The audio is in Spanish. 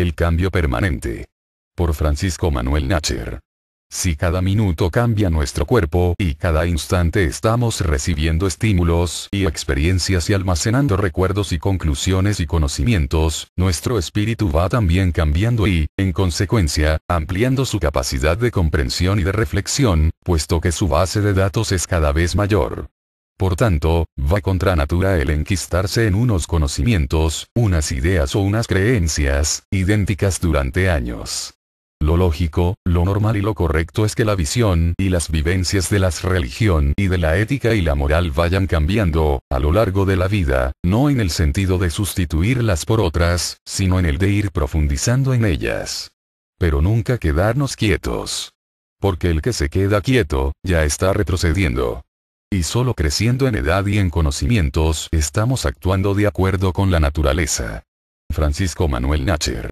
El cambio permanente. Por Francisco Manuel Nacher. Si cada minuto cambia nuestro cuerpo y cada instante estamos recibiendo estímulos y experiencias y almacenando recuerdos y conclusiones y conocimientos, nuestro espíritu va también cambiando y, en consecuencia, ampliando su capacidad de comprensión y de reflexión, puesto que su base de datos es cada vez mayor. Por tanto, va contra natura el enquistarse en unos conocimientos, unas ideas o unas creencias, idénticas durante años. Lo lógico, lo normal y lo correcto es que la visión y las vivencias de la religión y de la ética y la moral vayan cambiando, a lo largo de la vida, no en el sentido de sustituirlas por otras, sino en el de ir profundizando en ellas. Pero nunca quedarnos quietos. Porque el que se queda quieto, ya está retrocediendo. Y solo creciendo en edad y en conocimientos estamos actuando de acuerdo con la naturaleza. Francisco Manuel Nacher